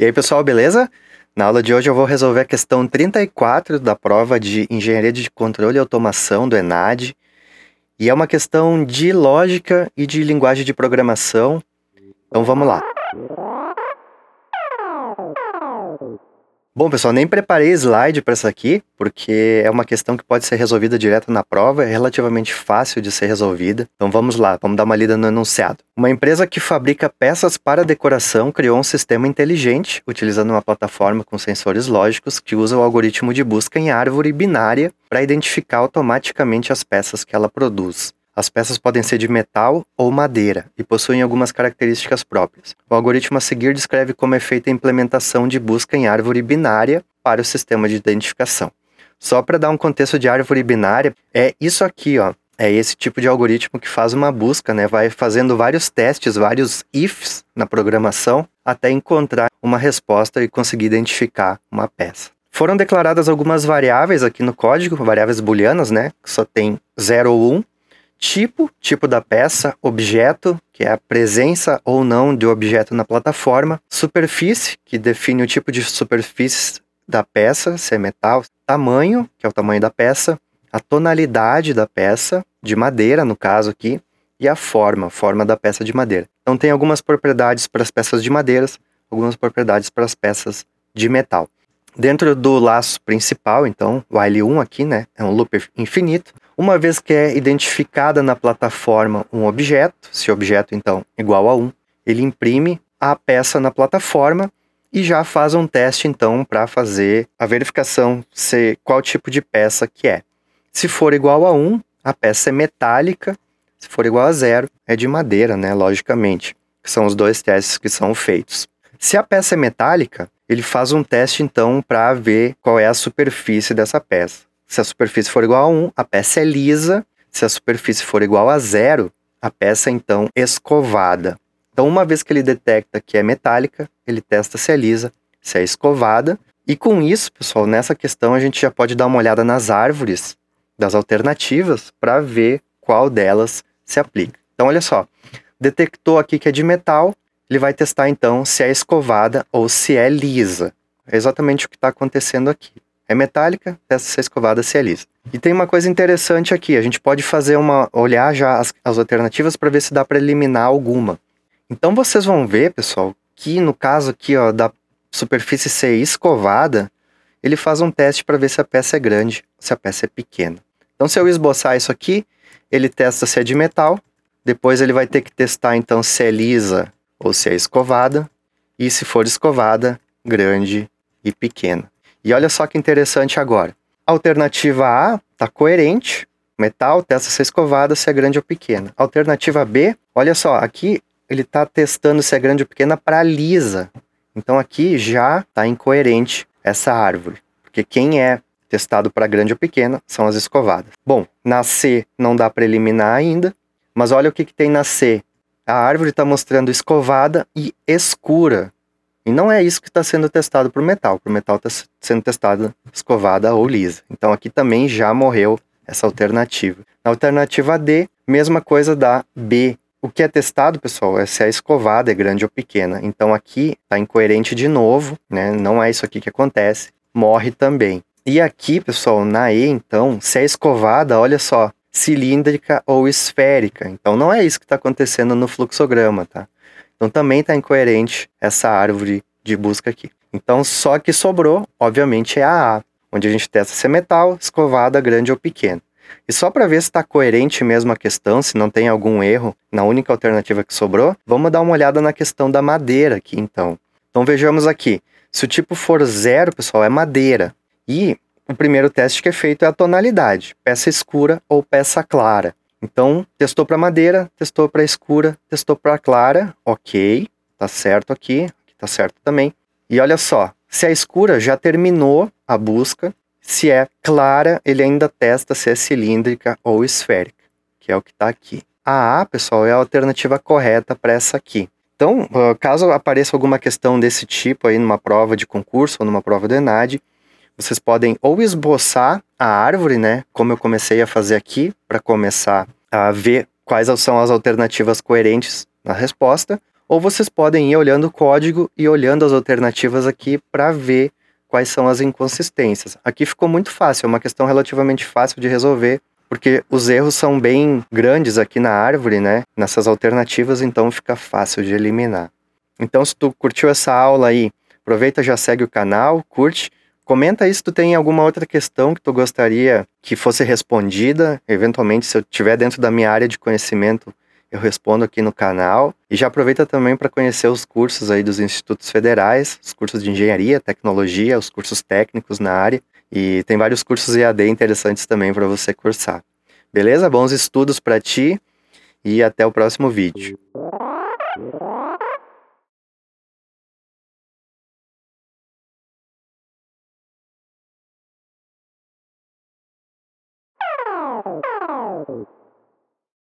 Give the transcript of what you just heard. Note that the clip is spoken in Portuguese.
E aí, pessoal, beleza? Na aula de hoje eu vou resolver a questão 34 da prova de Engenharia de Controle e Automação do ENAD. E é uma questão de lógica e de linguagem de programação. Então vamos lá. Bom, pessoal, nem preparei slide para essa aqui, porque é uma questão que pode ser resolvida direto na prova, é relativamente fácil de ser resolvida. Então vamos lá, vamos dar uma lida no enunciado. Uma empresa que fabrica peças para decoração criou um sistema inteligente, utilizando uma plataforma com sensores lógicos que usa o algoritmo de busca em árvore binária para identificar automaticamente as peças que ela produz. As peças podem ser de metal ou madeira e possuem algumas características próprias. O algoritmo a seguir descreve como é feita a implementação de busca em árvore binária para o sistema de identificação. Só para dar um contexto de árvore binária, é isso aqui, ó. É esse tipo de algoritmo que faz uma busca, né? Vai fazendo vários testes, vários ifs na programação até encontrar uma resposta e conseguir identificar uma peça. Foram declaradas algumas variáveis aqui no código, variáveis booleanas, né? Que só tem 0 ou 1, um, tipo, tipo da peça, objeto, que é a presença ou não de objeto na plataforma, superfície, que define o tipo de superfície da peça, se é metal, tamanho, que é o tamanho da peça, a tonalidade da peça, de madeira no caso aqui, e a forma, forma da peça de madeira. Então tem algumas propriedades para as peças de madeiras, algumas propriedades para as peças de metal. Dentro do laço principal, então, o while 1 aqui, né, é um loop infinito, uma vez que é identificada na plataforma um objeto, se objeto então igual a 1, ele imprime a peça na plataforma e já faz um teste então para fazer a verificação se qual tipo de peça que é. Se for igual a 1, a peça é metálica, se for igual a 0, é de madeira, né, logicamente, que são os dois testes que são feitos. Se a peça é metálica, ele faz um teste então para ver qual é a superfície dessa peça. Se a superfície for igual a 1, a peça é lisa. Se a superfície for igual a zero, a peça é então escovada. Então, uma vez que ele detecta que é metálica, ele testa se é lisa, se é escovada. E com isso, pessoal, nessa questão a gente já pode dar uma olhada nas árvores das alternativas para ver qual delas se aplica. Então, olha só, detectou aqui que é de metal, ele vai testar então se é escovada ou se é lisa. É exatamente o que está acontecendo aqui é metálica, essa é escovada se é lisa. E tem uma coisa interessante aqui, a gente pode fazer uma olhar já as, as alternativas para ver se dá para eliminar alguma. Então vocês vão ver, pessoal, que no caso aqui ó, da superfície ser escovada, ele faz um teste para ver se a peça é grande, se a peça é pequena. Então se eu esboçar isso aqui, ele testa se é de metal, depois ele vai ter que testar então se é lisa ou se é escovada, e se for escovada, grande e pequena. E olha só que interessante agora. Alternativa A está coerente, metal, testa se é escovada, se é grande ou pequena. Alternativa B, olha só, aqui ele está testando se é grande ou pequena para lisa. Então aqui já está incoerente essa árvore, porque quem é testado para grande ou pequena são as escovadas. Bom, na C não dá para eliminar ainda, mas olha o que, que tem na C. A árvore está mostrando escovada e escura. E não é isso que está sendo testado para o metal. Para o metal está sendo testado escovada ou lisa. Então aqui também já morreu essa alternativa. Na alternativa D, mesma coisa da B. O que é testado, pessoal, é se a escovada é grande ou pequena. Então aqui está incoerente de novo, né? Não é isso aqui que acontece. Morre também. E aqui, pessoal, na E, então, se é escovada, olha só, cilíndrica ou esférica. Então não é isso que está acontecendo no fluxograma, tá? Então também está incoerente essa árvore de busca aqui. Então só que sobrou, obviamente, é a A, onde a gente testa se é metal, escovada, grande ou pequena. E só para ver se está coerente mesmo a questão, se não tem algum erro na única alternativa que sobrou, vamos dar uma olhada na questão da madeira aqui então. Então vejamos aqui, se o tipo for zero, pessoal, é madeira. E o primeiro teste que é feito é a tonalidade, peça escura ou peça clara. Então, testou para madeira, testou para escura, testou para clara, ok, tá certo aqui, aqui tá certo também. E olha só, se é escura já terminou a busca, se é clara, ele ainda testa se é cilíndrica ou esférica, que é o que está aqui. A A, pessoal, é a alternativa correta para essa aqui. Então, ah, caso apareça alguma questão desse tipo aí numa prova de concurso ou numa prova do ENAD, vocês podem ou esboçar a árvore, né? Como eu comecei a fazer aqui, para começar a ver quais são as alternativas coerentes na resposta, ou vocês podem ir olhando o código e olhando as alternativas aqui para ver quais são as inconsistências. Aqui ficou muito fácil, é uma questão relativamente fácil de resolver, porque os erros são bem grandes aqui na árvore, né? Nessas alternativas, então fica fácil de eliminar. Então, se tu curtiu essa aula aí, aproveita, já segue o canal, curte Comenta aí se tu tem alguma outra questão que tu gostaria que fosse respondida. Eventualmente, se eu tiver dentro da minha área de conhecimento, eu respondo aqui no canal. E já aproveita também para conhecer os cursos aí dos institutos federais, os cursos de engenharia, tecnologia, os cursos técnicos na área. E tem vários cursos EAD interessantes também para você cursar. Beleza? Bons estudos para ti e até o próximo vídeo.